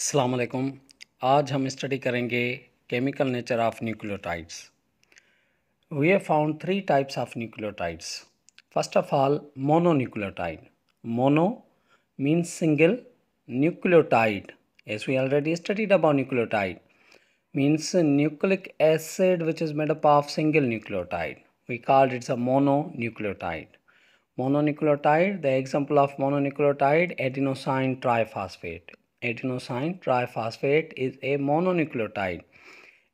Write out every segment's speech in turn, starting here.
असलकुम आज हम स्टडी करेंगे chemical nature of nucleotides we have found three types of nucleotides first of all mono nucleotide mono means single nucleotide as we already studied about nucleotide means nucleic acid which is made up of single nucleotide we called its a mono nucleotide mononucleotide the example of mononucleotide adenosine triphosphate. adenosine triphosphate is a mononucleotide.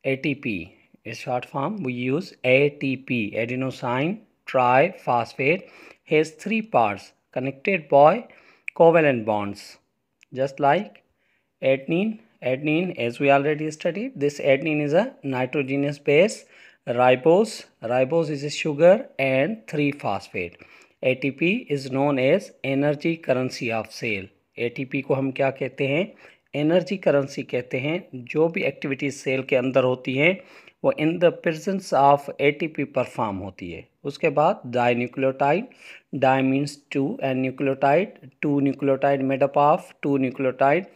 ATP, its short form, we use ATP, adenosine triphosphate, has three parts connected by covalent bonds. Just like adenine, adenine as we already studied, this adenine is a nitrogenous base, ribose, ribose is a sugar and 3-phosphate. ATP is known as energy currency of cell. ATP को हम क्या कहते हैं energy currency कहते हैं जो भी activities cell के अंदर होती हैं वो in the presence of ATP perform होती है उसके बाद di nucleotide di means two and nucleotide two nucleotide made up of two nucleotide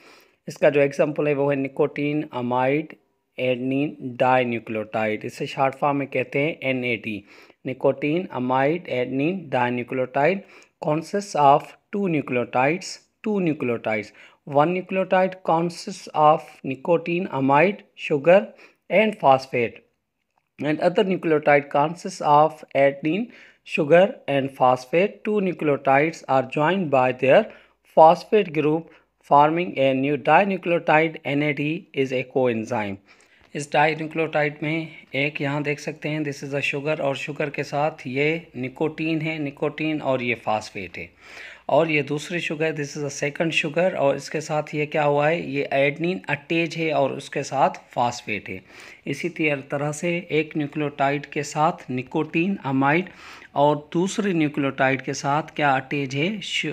इसका जो एग्जांपल है वो है nicotine amide adenine di nucleotide इसे शॉर्ट फॉर्म में कहते हैं N A D nicotine amide adenine di nucleotide consists of two nucleotides two nucleotides one nucleotide consist of nicotine amide sugar and phosphate and other nucleotide consist of adenine sugar and phosphate two nucleotides are joined by their phosphate group forming a new di nucleotide N A D is a coenzyme इस die nucleotide में एक यहाँ देख सकते हैं this is a sugar और sugar के साथ ये निकोटीन है निकोटीन और ये फास्फेट है और ये दूसरी sugar this is a second sugar और इसके साथ ये क्या हुआ है ये एडनिन अटेज है और उसके साथ फास्फेट है इसी तरह से एक न्यूक्लियोटाइड के साथ निकोटीन अमाइड और दूसरे न्यूक्लियोटाइड के साथ क्या अटेज है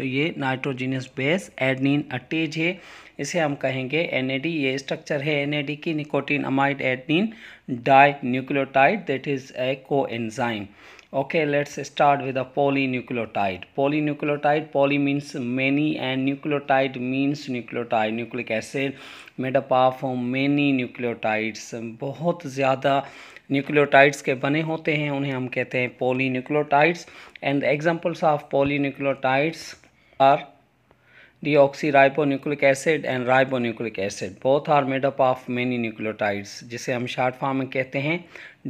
ये नाइट्रोजीनियस बेस एडनिन अटेज है इसे हम कहेंगे एन ये स्ट्रक्चर है एन की nicotine amide adenine di nucleotide that is a coenzyme okay let's start with a polynucleotide polynucleotide poly means many and nucleotide means nucleotide nucleic acid made up of many nucleotides बहुत ज़्यादा nucleotides के बने होते हैं उन्हें हम कहते हैं poly nucleotides and examples of poly nucleotides are deoxyribonucleic acid and ribonucleic acid both are made up of many nucleotides जिसे हम शार्ट फॉर्म में कहते हैं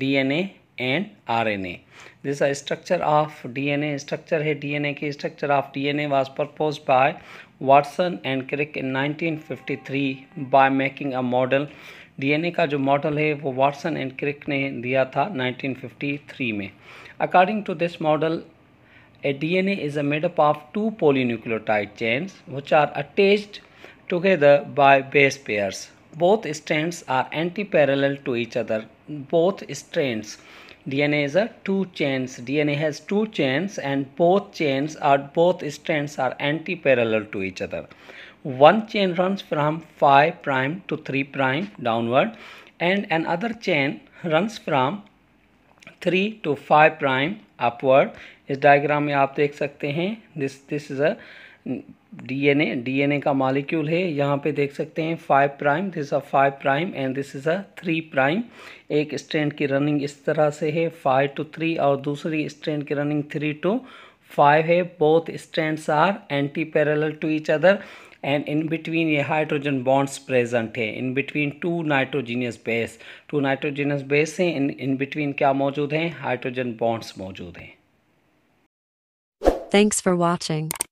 DNA and RNA this are structure of D N A structure है D N A की structure of D DNA was proposed by Watson and Crick in nineteen fifty three by making a model D N A का जो model है वो Watson and क्रिक ने दिया था nineteen fifty three में according to this model a D N A is a made up of two polynucleotide chains which are attach together by base pairs both strands are anti parallel to each other both strands DNA is a two chains. DNA has two chains and both chains or both strands are anti-parallel to each other. One chain runs from 5 prime to 3 prime downward and another chain runs from 3 to 5 prime upward. इस diagram में आप देख सकते हैं this this is a DNA DNA का molecule है यहाँ पे देख सकते हैं five prime this a five prime and this is a three prime एक स्ट्रैंड की रनिंग इस तरह से है फाइव टू थ्री और दूसरी स्ट्रैंड की रनिंग थ्री टू फाइव है both strands are anti parallel to each other and in between ये हाइड्रोजन बॉन्ड्स प्रेजेंट है in between two nitrogenous base two nitrogenous base हैं इन इन बिटवीन क्या मौजूद हैं हाइड्रोजन बॉन्ड्स मौजूद हैं thanks for watching